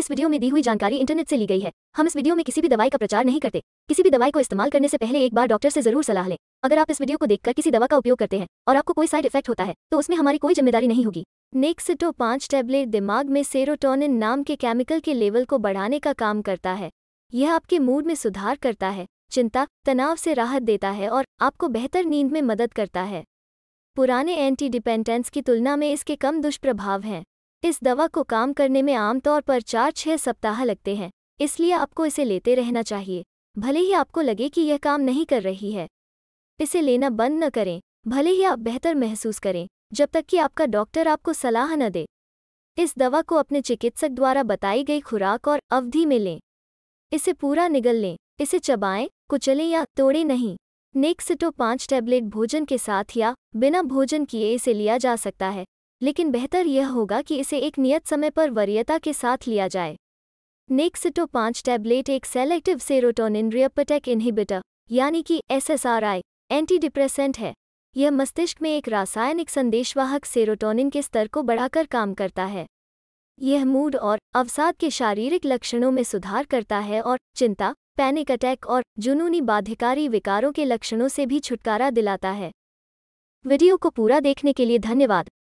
इस वीडियो में दी हुई जानकारी इंटरनेट से ली गई है हम इस वीडियो में किसी भी दवाई का प्रचार नहीं करते किसी भी दवाई को इस्तेमाल करने से पहले एक बार डॉक्टर से जरूर सलाह लें अगर आप इस वीडियो को देखकर किसी दवा का उपयोग करते हैं और आपको कोई साइड इफेक्ट होता है तो उसमें हमारी कोई जिम्मेदारी नहीं होगी नेक्सिटो पाँच टैबलेट दिमाग में सेरोटोनिन नाम के केमिकल के लेवल को बढ़ाने का काम करता है यह आपके मूड में सुधार करता है चिंता तनाव से राहत देता है और आपको बेहतर नींद में मदद करता है पुराने एंटी डिपेंडेंस की तुलना में इसके कम दुष्प्रभाव हैं इस दवा को काम करने में आमतौर पर चार छह सप्ताह लगते हैं इसलिए आपको इसे लेते रहना चाहिए भले ही आपको लगे कि यह काम नहीं कर रही है इसे लेना बंद न करें भले ही आप बेहतर महसूस करें जब तक कि आपका डॉक्टर आपको सलाह न दे इस दवा को अपने चिकित्सक द्वारा बताई गई खुराक और अवधि में लें इसे पूरा निगल लें इसे चबाएं कुचलें या तोड़ें नहीं नेक्सिटो तो पाँच टैबलेट भोजन के साथ या बिना भोजन किए इसे लिया जा सकता है लेकिन बेहतर यह होगा कि इसे एक नियत समय पर वरीयता के साथ लिया जाए नेक्सिटो पांच टैबलेट एक सेलेक्टिव सेरोटोनिन रियपटेक इनहिबिटर यानी कि एसएसआरआई एंटी डिप्रेसेंट है यह मस्तिष्क में एक रासायनिक संदेशवाहक सेरोटोनिन के स्तर को बढ़ाकर काम करता है यह मूड और अवसाद के शारीरिक लक्षणों में सुधार करता है और चिंता पैनिक अटैक और जुनूनी बाध्यकारी विकारों के लक्षणों से भी छुटकारा दिलाता है वीडियो को पूरा देखने के लिए धन्यवाद